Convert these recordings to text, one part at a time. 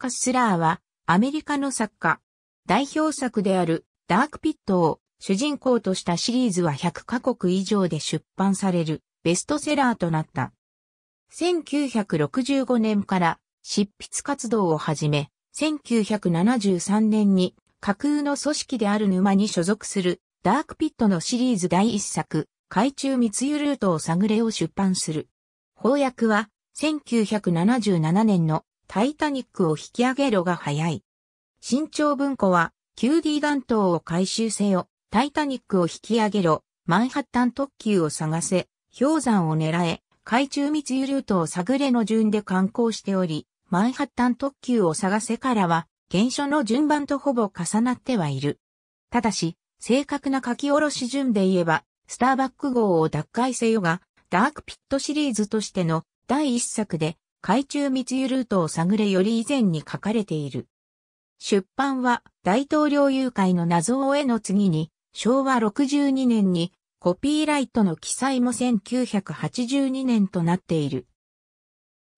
カスラーは、アメリカの作家。代表作である、ダークピットを主人公としたシリーズは100カ国以上で出版されるベストセラーとなった。1965年から執筆活動を始め、1973年に架空の組織である沼に所属するダークピットのシリーズ第一作、海中密輸ルートを探れを出版する。翻訳は1977年のタイタニックを引き上げろが早い。新潮文庫は、QD 弾頭を回収せよ、タイタニックを引き上げろ、マンハッタン特急を探せ、氷山を狙え、海中密輸ルートを探れの順で観光しており、マンハッタン特急を探せからは、原書の順番とほぼ重なってはいる。ただし、正確な書き下ろし順で言えば、スターバック号を奪回せよが、ダークピットシリーズとしての第一作で、海中密輸ルートを探れより以前に書かれている。出版は大統領誘拐の謎を絵の次に、昭和62年にコピーライトの記載も1982年となっている。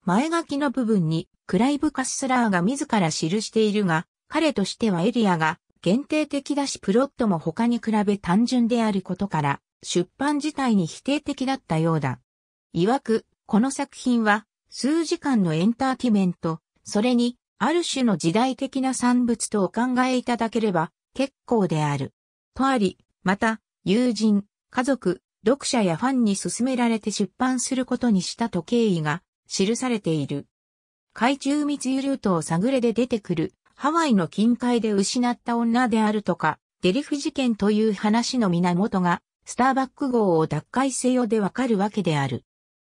前書きの部分にクライブ・カスラーが自ら記しているが、彼としてはエリアが限定的だしプロットも他に比べ単純であることから、出版自体に否定的だったようだ。曰く、この作品は数時間のエンターティメント、それに、ある種の時代的な産物とお考えいただければ、結構である。とあり、また、友人、家族、読者やファンに勧められて出版することにしたと経緯が記されている。海中密輸ルートを探れで出てくるハワイの近海で失った女であるとか、デリフ事件という話の源がスターバック号を脱回せよでわかるわけである。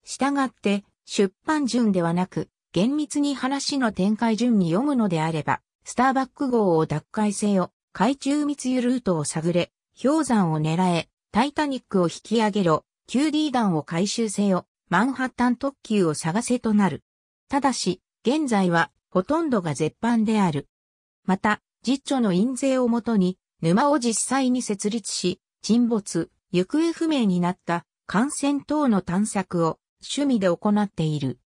したがって出版順ではなく、厳密に話の展開順に読むのであれば、スターバック号を奪回せよ、海中密輸ルートを探れ、氷山を狙え、タイタニックを引き上げろ、QD 弾を回収せよ、マンハッタン特急を探せとなる。ただし、現在は、ほとんどが絶版である。また、実著の印税をもとに、沼を実際に設立し、沈没、行方不明になった、艦船等の探索を趣味で行っている。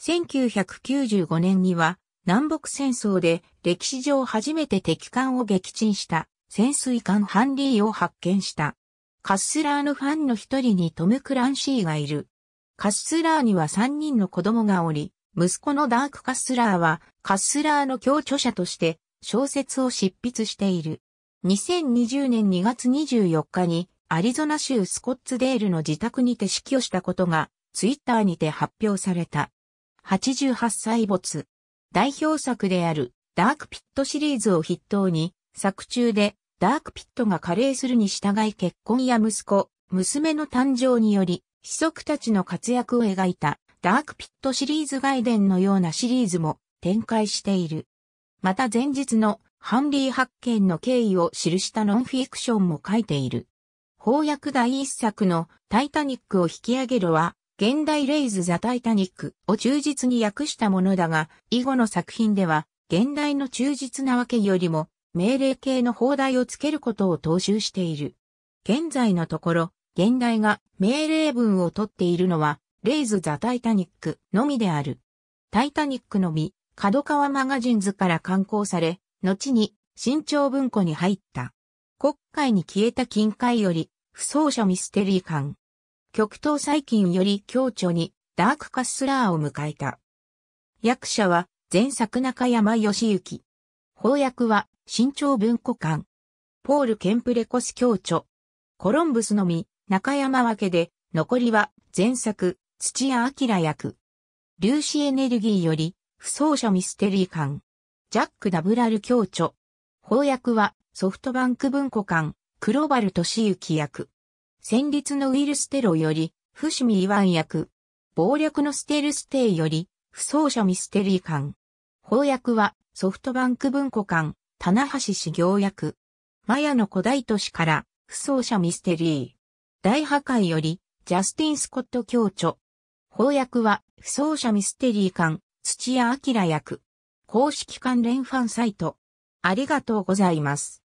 1995年には南北戦争で歴史上初めて敵艦を撃沈した潜水艦ハンリーを発見した。カスラーのファンの一人にトム・クランシーがいる。カスラーには三人の子供がおり、息子のダーク・カスラーはカスラーの協著者として小説を執筆している。2020年2月24日にアリゾナ州スコッツデールの自宅にて死去したことがツイッターにて発表された。88歳没。代表作であるダークピットシリーズを筆頭に、作中でダークピットが加齢するに従い結婚や息子、娘の誕生により、子息たちの活躍を描いたダークピットシリーズ外伝のようなシリーズも展開している。また前日のハンリー発見の経緯を記したノンフィクションも書いている。翻訳第一作のタイタニックを引き上げるは、現代レイズ・ザ・タイタニックを忠実に訳したものだが、以後の作品では、現代の忠実なわけよりも、命令形の放題をつけることを踏襲している。現在のところ、現代が命令文を取っているのは、レイズ・ザ・タイタニックのみである。タイタニックのみ、角川マガジンズから刊行され、後に新潮文庫に入った。国会に消えた金塊より、不走者ミステリー感。極東最近より強調にダークカスラーを迎えた。役者は前作中山義行。翻訳は新潮文庫館。ポール・ケンプレコス教著。コロンブスのみ、中山分けで、残りは前作、土屋明役。粒子エネルギーより、不走者ミステリー館。ジャック・ダブラル教著。翻訳はソフトバンク文庫館、ローバル・トシユキ役。戦慄のウイルステロより、伏見イワン役。暴略のステルステイより、不走者ミステリー館。翻訳は、ソフトバンク文庫館、棚橋修行役。マヤの古代都市から、不走者ミステリー。大破壊より、ジャスティン・スコット教著。翻訳は、不走者ミステリー館、土屋明役。公式関連ファンサイト。ありがとうございます。